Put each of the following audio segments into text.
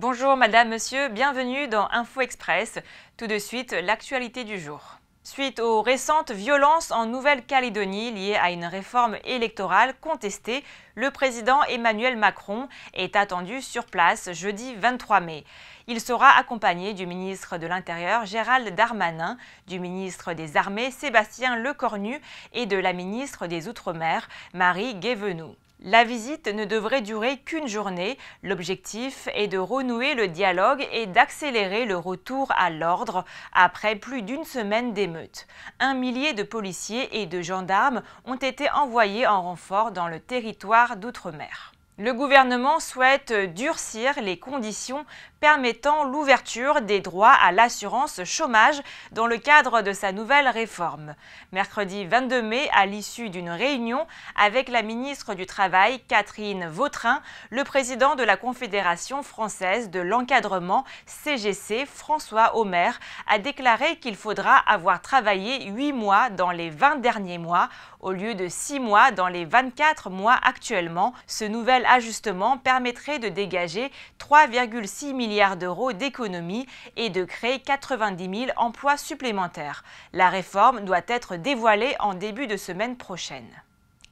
Bonjour Madame, Monsieur, bienvenue dans Info Express. Tout de suite, l'actualité du jour. Suite aux récentes violences en Nouvelle-Calédonie liées à une réforme électorale contestée, le président Emmanuel Macron est attendu sur place jeudi 23 mai. Il sera accompagné du ministre de l'Intérieur Gérald Darmanin, du ministre des Armées Sébastien Lecornu et de la ministre des Outre-mer Marie Guévenoux. La visite ne devrait durer qu'une journée. L'objectif est de renouer le dialogue et d'accélérer le retour à l'ordre après plus d'une semaine d'émeutes. Un millier de policiers et de gendarmes ont été envoyés en renfort dans le territoire d'outre-mer. Le gouvernement souhaite durcir les conditions permettant l'ouverture des droits à l'assurance chômage dans le cadre de sa nouvelle réforme. Mercredi 22 mai, à l'issue d'une réunion avec la ministre du Travail, Catherine Vautrin, le président de la Confédération française de l'encadrement, CGC, François Omer, a déclaré qu'il faudra avoir travaillé 8 mois dans les 20 derniers mois au lieu de 6 mois dans les 24 mois actuellement. Ce nouvel ajustement permettrait de dégager 3,6 millions d'euros d'économie et de créer 90 000 emplois supplémentaires. La réforme doit être dévoilée en début de semaine prochaine.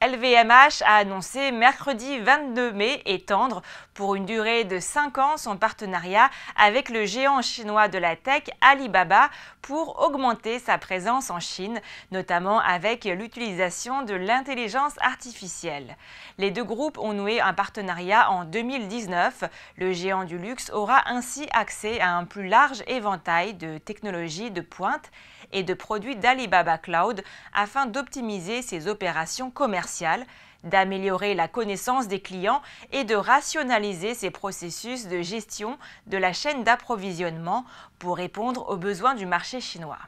LVMH a annoncé mercredi 22 mai étendre pour une durée de 5 ans son partenariat avec le géant chinois de la tech Alibaba pour augmenter sa présence en Chine, notamment avec l'utilisation de l'intelligence artificielle. Les deux groupes ont noué un partenariat en 2019. Le géant du luxe aura ainsi accès à un plus large éventail de technologies de pointe et de produits d'Alibaba Cloud afin d'optimiser ses opérations commerciales d'améliorer la connaissance des clients et de rationaliser ses processus de gestion de la chaîne d'approvisionnement pour répondre aux besoins du marché chinois.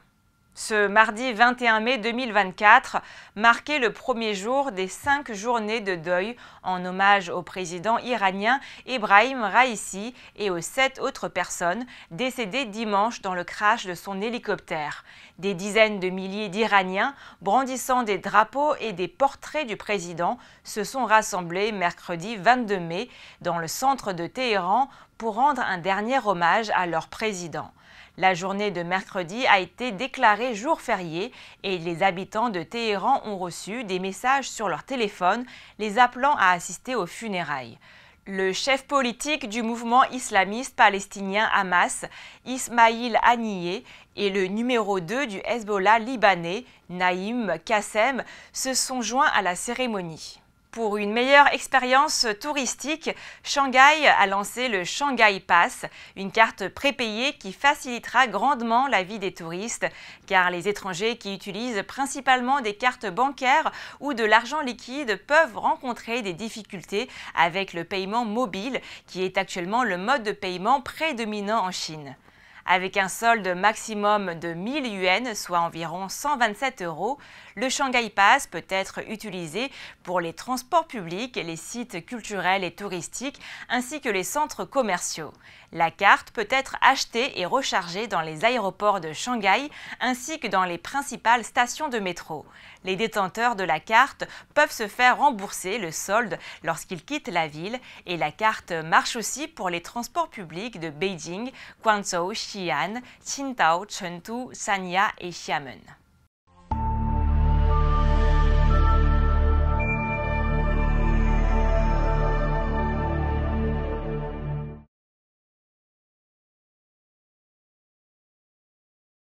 Ce mardi 21 mai 2024 marquait le premier jour des cinq journées de deuil en hommage au président iranien Ibrahim Raisi et aux sept autres personnes décédées dimanche dans le crash de son hélicoptère. Des dizaines de milliers d'Iraniens, brandissant des drapeaux et des portraits du président, se sont rassemblés mercredi 22 mai dans le centre de Téhéran pour rendre un dernier hommage à leur président. La journée de mercredi a été déclarée jour férié et les habitants de Téhéran ont reçu des messages sur leur téléphone les appelant à assister aux funérailles. Le chef politique du mouvement islamiste palestinien Hamas, Ismail Haniyeh, et le numéro 2 du Hezbollah libanais, Naïm Kassem, se sont joints à la cérémonie. Pour une meilleure expérience touristique, Shanghai a lancé le Shanghai Pass, une carte prépayée qui facilitera grandement la vie des touristes, car les étrangers qui utilisent principalement des cartes bancaires ou de l'argent liquide peuvent rencontrer des difficultés avec le paiement mobile, qui est actuellement le mode de paiement prédominant en Chine. Avec un solde maximum de 1000 yuan, soit environ 127 euros, le Shanghai Pass peut être utilisé pour les transports publics, les sites culturels et touristiques, ainsi que les centres commerciaux. La carte peut être achetée et rechargée dans les aéroports de Shanghai, ainsi que dans les principales stations de métro. Les détenteurs de la carte peuvent se faire rembourser le solde lorsqu'ils quittent la ville, et la carte marche aussi pour les transports publics de Beijing, Guangzhou, Xi'an, Qingdao, Chengdu, Sanya et Xiamen.